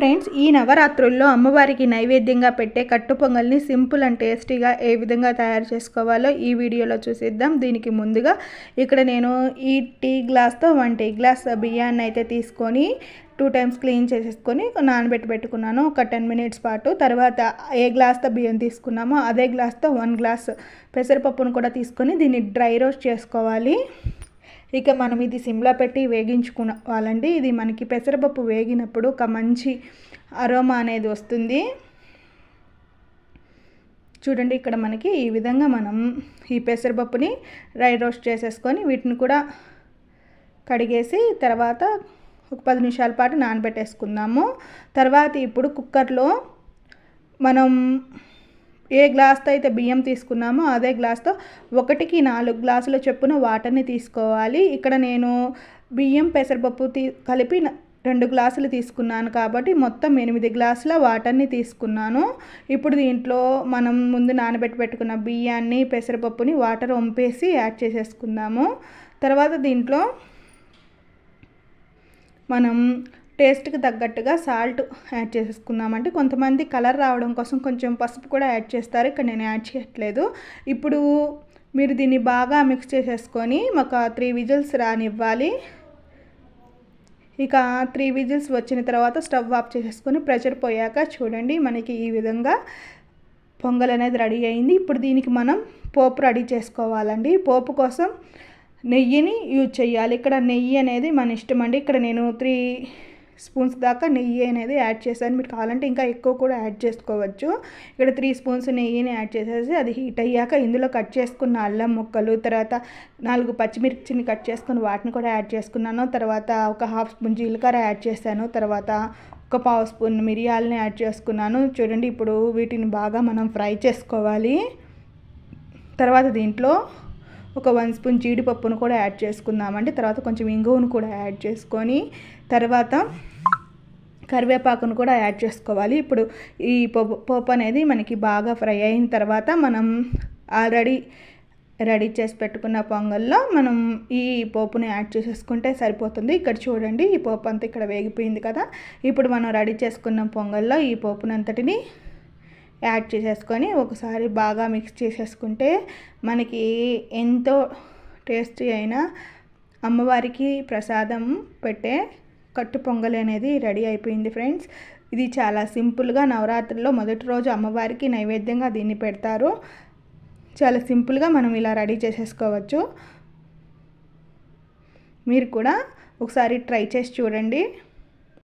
friends ఈ నవరాత్రుల్లో అమ్మవారికి నైవేద్యంగా పెట్టే కట్టు పొంగల్ని సింపుల్ అండ్ టేస్టీగా ఏ విధంగా తయారు చేసుకోవాలో ఈ వీడియోలో చూసిద్దాం దీనికి ముందుగా ఇక్కడ నేను ఈ టీ గ్లాస్తో వన్ టీ గ్లాస్ బియ్యాన్ని అయితే తీసుకొని టూ టైమ్స్ క్లీన్ చేసేసుకొని నానబెట్టి పెట్టుకున్నాను ఒక టెన్ మినిట్స్ పాటు తర్వాత ఏ గ్లాస్తో బియ్యం తీసుకున్నామో అదే గ్లాస్తో వన్ గ్లాస్ పెసరపప్పును కూడా తీసుకొని దీన్ని డ్రై రోస్ట్ చేసుకోవాలి ఇక మనం ఇది సిమ్లో పెట్టి వేగించుకోవాలండి ఇది మనకి పెసరపప్పు వేగినప్పుడు ఒక మంచి అరోమా అనేది వస్తుంది చూడండి ఇక్కడ మనకి ఈ విధంగా మనం ఈ పెసరపప్పుని డ్రై రోస్ట్ చేసేసుకొని వీటిని కూడా కడిగేసి తర్వాత ఒక పది నిమిషాల పాటు నానబెట్టేసుకుందాము తర్వాత ఇప్పుడు కుక్కర్లో మనం ఏ గ్లాస్తో అయితే బియ్యం తీసుకున్నామో అదే గ్లాస్తో ఒకటికి నాలుగు గ్లాసుల చొప్పున వాటర్ని తీసుకోవాలి ఇక్కడ నేను బియ్యం పెసరపప్పు తీ కలిపి రెండు గ్లాసులు తీసుకున్నాను కాబట్టి మొత్తం ఎనిమిది గ్లాసుల వాటర్ని తీసుకున్నాను ఇప్పుడు దీంట్లో మనం ముందు నానబెట్టి పెట్టుకున్న బియ్యాన్ని పెసరపప్పుని వాటర్ వంపేసి యాడ్ చేసేసుకుందాము తర్వాత దీంట్లో మనం టేస్ట్కి తగ్గట్టుగా సాల్ట్ యాడ్ చేసుకుందామండి కొంతమంది కలర్ రావడం కోసం కొంచెం పసుపు కూడా యాడ్ చేస్తారు ఇక్కడ నేను యాడ్ చేయట్లేదు ఇప్పుడు మీరు దీన్ని బాగా మిక్స్ చేసేసుకొని ఒక త్రీ విజిల్స్ రానివ్వాలి ఇక త్రీ విజిల్స్ వచ్చిన తర్వాత స్టవ్ ఆఫ్ చేసేసుకొని ప్రెషర్ పోయాక చూడండి మనకి ఈ విధంగా పొంగల్ అనేది రెడీ అయింది ఇప్పుడు దీనికి మనం పోపు రెడీ చేసుకోవాలండి పోపు కోసం నెయ్యిని యూజ్ చేయాలి ఇక్కడ నెయ్యి అనేది మన ఇష్టం అండి ఇక్కడ నేను త్రీ స్పూన్స్ దాకా నెయ్యి అనేది యాడ్ చేశాను మీరు కావాలంటే ఇంకా ఎక్కువ కూడా యాడ్ చేసుకోవచ్చు ఇక్కడ త్రీ స్పూన్స్ నెయ్యిని యాడ్ చేసేసి అది హీట్ అయ్యాక ఇందులో కట్ చేసుకున్న అల్లం ముక్కలు తర్వాత నాలుగు పచ్చిమిర్చిని కట్ చేసుకుని వాటిని కూడా యాడ్ చేసుకున్నాను తర్వాత ఒక హాఫ్ స్పూన్ జీలకర్ర యాడ్ చేశాను తర్వాత ఒక పావు స్పూన్ మిరియాలని యాడ్ చేసుకున్నాను చూడండి ఇప్పుడు వీటిని బాగా మనం ఫ్రై చేసుకోవాలి తర్వాత దీంట్లో ఒక వన్ స్పూన్ జీడిపప్పును కూడా యాడ్ చేసుకుందామండి తర్వాత కొంచెం ఇంగువను కూడా యాడ్ చేసుకొని తర్వాత కరివేపాకును కూడా యాడ్ చేసుకోవాలి ఇప్పుడు ఈ పోపు అనేది మనకి బాగా ఫ్రై అయిన తర్వాత మనం ఆల్రెడీ రెడీ చేసి పెట్టుకున్న పొంగల్లో మనం ఈ పోపుని యాడ్ చేసేసుకుంటే సరిపోతుంది ఇక్కడ చూడండి ఈ పోపు అంతా ఇక్కడ వేగిపోయింది కదా ఇప్పుడు మనం రెడీ చేసుకున్న పొంగల్లో ఈ పోపునంతటిని యాడ్ చేసేసుకొని ఒకసారి బాగా మిక్స్ చేసేసుకుంటే మనకి ఎంతో టేస్టీ అయిన అమ్మవారికి ప్రసాదం పెట్టే కట్టు పొంగలి అనేది రెడీ అయిపోయింది ఫ్రెండ్స్ ఇది చాలా సింపుల్గా నవరాత్రిలో మొదటి రోజు అమ్మవారికి నైవేద్యంగా దీన్ని పెడతారు చాలా సింపుల్గా మనం ఇలా రెడీ చేసేసుకోవచ్చు మీరు కూడా ఒకసారి ట్రై చేసి చూడండి